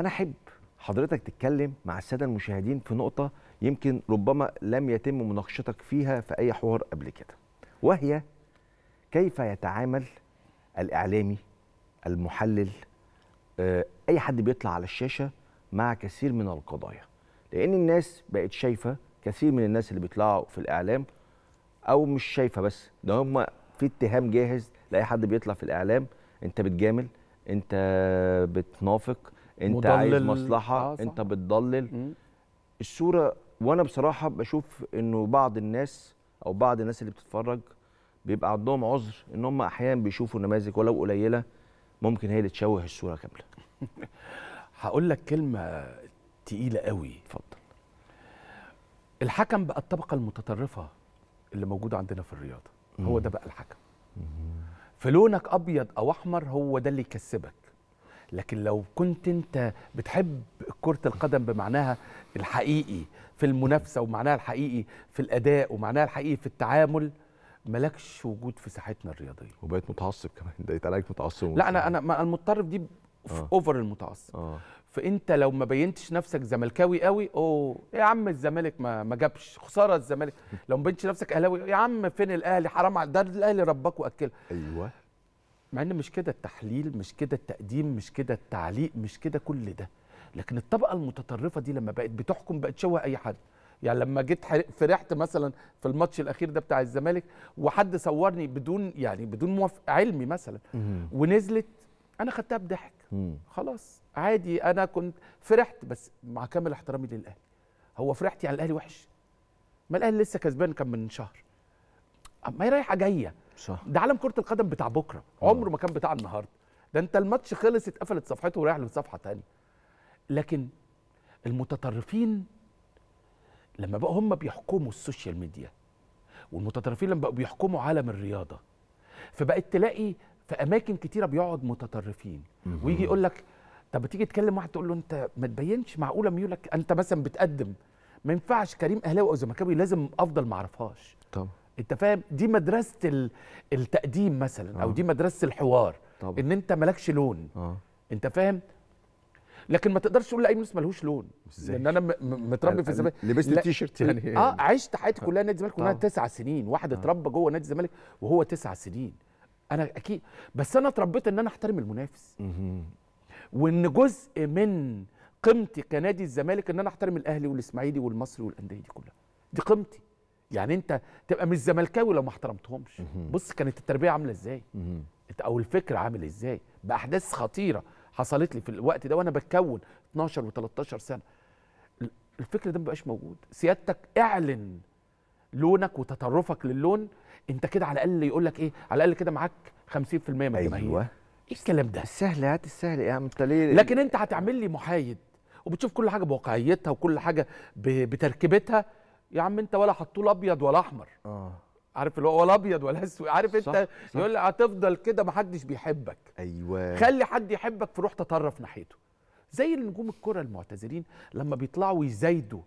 انا احب حضرتك تتكلم مع الساده المشاهدين في نقطه يمكن ربما لم يتم مناقشتك فيها في اي حوار قبل كده وهي كيف يتعامل الاعلامي المحلل آه، اي حد بيطلع على الشاشه مع كثير من القضايا لان الناس بقت شايفه كثير من الناس اللي بيطلعوا في الاعلام او مش شايفه بس ده هم في اتهام جاهز لاي حد بيطلع في الاعلام انت بتجامل انت بتنافق انت عايز مصلحه آه انت بتضلل مم. الصوره وانا بصراحه بشوف انه بعض الناس او بعض الناس اللي بتتفرج بيبقى عندهم عذر ان هم احيانا بيشوفوا نماذج ولو قليله ممكن هي اللي تشوه الصوره كامله هقول لك كلمه تقيله قوي اتفضل الحكم بقى الطبقه المتطرفه اللي موجوده عندنا في الرياضه هو ده بقى الحكم فلونك ابيض او احمر هو ده اللي يكسبك لكن لو كنت انت بتحب كرة القدم بمعناها الحقيقي في المنافسة ومعناها الحقيقي في الأداء ومعناها الحقيقي في التعامل مالكش وجود في ساحتنا الرياضية وبقيت متعصب كمان ده يتعالج متعصب لا أنا أنا المضطرب دي آه. أوفر المتعصب آه. فانت لو ما بينتش نفسك زملكاوي قوي اوه يا عم الزمالك ما ما جابش خساره الزمالك لو ما بينتش نفسك اهلاوي يا عم فين الاهلي حرام على ده الاهلي رباك واكله ايوه مع ان مش كده التحليل مش كده التقديم مش كده التعليق مش كده كل ده لكن الطبقه المتطرفه دي لما بقت بتحكم بقت شوه اي حد يعني لما جيت فرحت مثلا في الماتش الاخير ده بتاع الزمالك وحد صورني بدون يعني بدون موافق علمي مثلا ونزلت انا خدتها بضحك خلاص عادي انا كنت فرحت بس مع كامل احترامي للاهلي هو فرحتي على الاهلي وحش ما الاهلي لسه كسبان كان من شهر ما هي رايحه جايه صح ده عالم كره القدم بتاع بكره آه. عمره ما كان بتاع النهارده ده انت الماتش خلص اتقفلت صفحته ورايح لصفحه ثانيه لكن المتطرفين لما بقوا هم بيحكموا السوشيال ميديا والمتطرفين لما بقوا بيحكموا عالم الرياضه فبقت تلاقي في اماكن كتيره بيقعد متطرفين ويجي يقول لك طب تيجي تكلم واحد تقول له انت ما تبينش معقوله ميولك انت مثلا بتقدم ما ينفعش كريم اهلاوي او زملكاوي لازم افضل ما اعرفهاش طبعا انت فاهم دي مدرسه التقديم مثلا آه. او دي مدرسه الحوار طبعا. ان انت مالكش لون آه. انت فاهم لكن ما تقدرش تقول لاي ملبس ملهوش لون ازاي لان انا متربي في الزمالك لبست التيشيرت يعني اه عشت حياتي كلها نادي الزمالك كلها تسع سنين واحد آه. اتربى جوه نادي الزمالك وهو تسع سنين انا اكيد بس انا اتربيت ان انا احترم المنافس وان جزء من قيمتي كنادي الزمالك ان انا احترم الاهلي والاسماعيلي والمصري والانديه دي كلها دي قيمتي يعني انت تبقى مش زملكاوي لو ما احترمتهمش بص كانت التربيه عامله ازاي او الفكر عامل ازاي باحداث خطيره حصلت لي في الوقت ده وانا بتكون 12 و13 سنه الفكر ده ما بقاش موجود سيادتك اعلن لونك وتطرفك للون انت كده على الاقل يقول لك ايه على الاقل كده معاك 50% من الجماهير ايوه ايه الكلام ده السهل هات السهل يا يعني عم انت ليه لكن انت هتعمل لي محايد وبتشوف كل حاجه بواقعيتها وكل حاجه بتركيبتها يا عم انت ولا حطوه ابيض ولا احمر اه عارف اللي هو ولا ابيض ولا اسود عارف صح انت صح يقول لك هتفضل كده محدش بيحبك ايوه خلي حد يحبك فروح تطرف ناحيته زي النجوم الكره المعتزلين لما بيطلعوا يزايدوا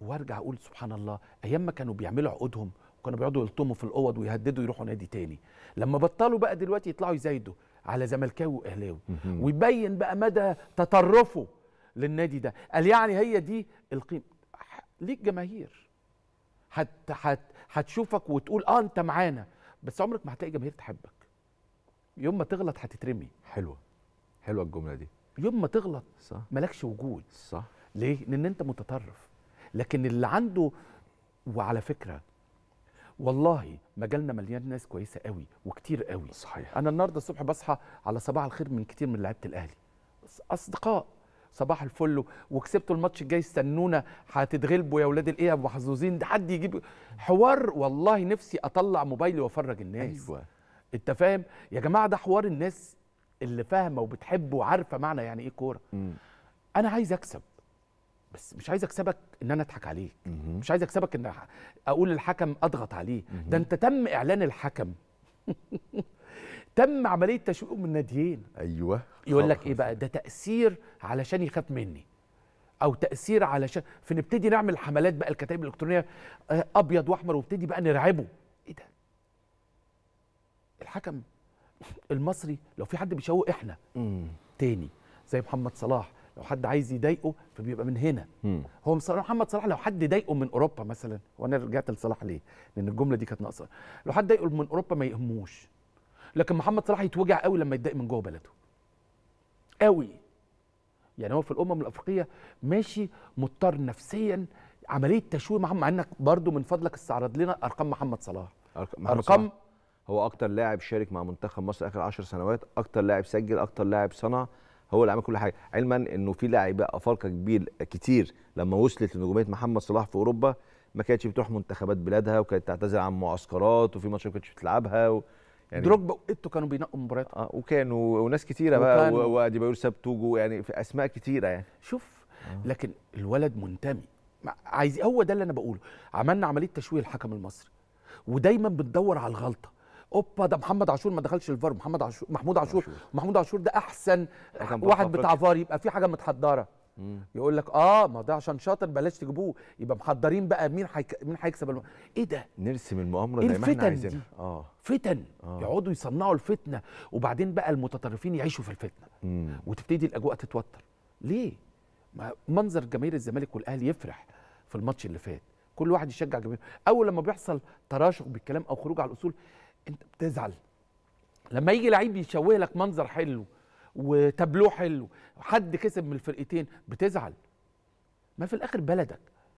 وارجع اقول سبحان الله ايام ما كانوا بيعملوا عقودهم وكانوا بيقعدوا يلطموا في الاوض ويهددوا يروحوا نادي تاني لما بطلوا بقى دلوقتي يطلعوا يزايدوا على زملكاوي واهلاوي ويبين بقى مدى تطرفه للنادي ده قال يعني هي دي القيمه ليك جماهير هت هت هتشوفك وتقول اه انت معانا بس عمرك ما هتلاقي جماهير تحبك يوم ما تغلط هتترمي حلوه حلوه الجمله دي يوم ما تغلط صح مالكش وجود صح ليه لان انت متطرف لكن اللي عنده وعلى فكره والله مجالنا مليان ناس كويسه قوي وكتير قوي صحيح انا النهارده الصبح بصحى على صباح الخير من كتير من لعيبه الاهلي اصدقاء صباح الفل وكسبتوا الماتش الجاي استنونا هتتغلبوا يا اولاد الايه محظوظين ده حد يجيب حوار والله نفسي اطلع موبايلي وافرج الناس ايوه انت فاهم يا جماعه ده حوار الناس اللي فاهمه وبتحب وعارفه معنى يعني ايه كوره انا عايز اكسب بس مش عايز اكسبك ان انا اضحك عليك مم. مش عايز اكسبك ان اقول الحكم اضغط عليه مم. ده انت تم اعلان الحكم تم عمليه تشويقه من ناديين ايوه يقول لك ايه بقى ده تاثير علشان يخاف مني او تاثير علشان فنبتدي نعمل حملات بقى الكتائب الالكترونيه آه، ابيض واحمر وابتدي بقى نرعبه ايه ده الحكم المصري لو في حد بيشوق احنا مم. تاني زي محمد صلاح لو حد عايز يضايقه فبيبقى من هنا مم. هو محمد صلاح لو حد ضايقه من اوروبا مثلا وانا رجعت لصلاح ليه لان الجمله دي كانت ناقصه لو حد ضايقه من اوروبا ما يهموش لكن محمد صلاح يتوجع قوي لما يتضايق من جوه بلده قوي يعني هو في الامم الافريقيه ماشي مضطر نفسيا عمليه تشويه محمد مع انك برضو من فضلك استعرض لنا ارقام محمد صلاح محمد ارقام صلاح. هو اكتر لاعب شارك مع منتخب مصر اخر 10 سنوات اكتر لاعب سجل اكتر لاعب صنع هو اللي عمل كل حاجه علما انه في لاعيبه افارقه كبير كتير لما وصلت لنجوميه محمد صلاح في اوروبا ما كانتش بتروح منتخبات بلادها وكانت تعتذر عن معسكرات وفي ماتشات ما كانتش بتلعبها و... يعني دروجبا وايتو كانوا بينقوا مباريات اه وكانوا وناس كتيره بقى واديبايور سابتوجو يعني في اسماء كتيره يعني شوف آه. لكن الولد منتمي عايز هو ده اللي انا بقوله عملنا عمليه تشويه الحكم المصري ودايما بتدور على الغلطه اوبا ده محمد عاشور ما دخلش الفار محمد عاشور محمود عاشور محمود عاشور ده احسن واحد بتاع فار يبقى في حاجه متحضره يقول لك اه ما ده عشان شاطر بلاش تجيبوه يبقى محضرين بقى مين حيك... مين هيكسب الم... ايه ده نرسم المؤامره إيه زي ما احنا عايزينها اه فتن آه. يقعدوا يصنعوا الفتنه وبعدين بقى المتطرفين يعيشوا في الفتنه مم. وتبتدي الاجواء تتوتر ليه ما منظر جماهير الزمالك والاهلي يفرح في الماتش اللي فات كل واحد يشجع جماهير اول لما بيحصل تراشق بالكلام او خروج على الاصول انت بتزعل لما يجي لعيب يشوه لك منظر حلو وتابلوه حلو حد كسب من الفرقتين بتزعل ما في الاخر بلدك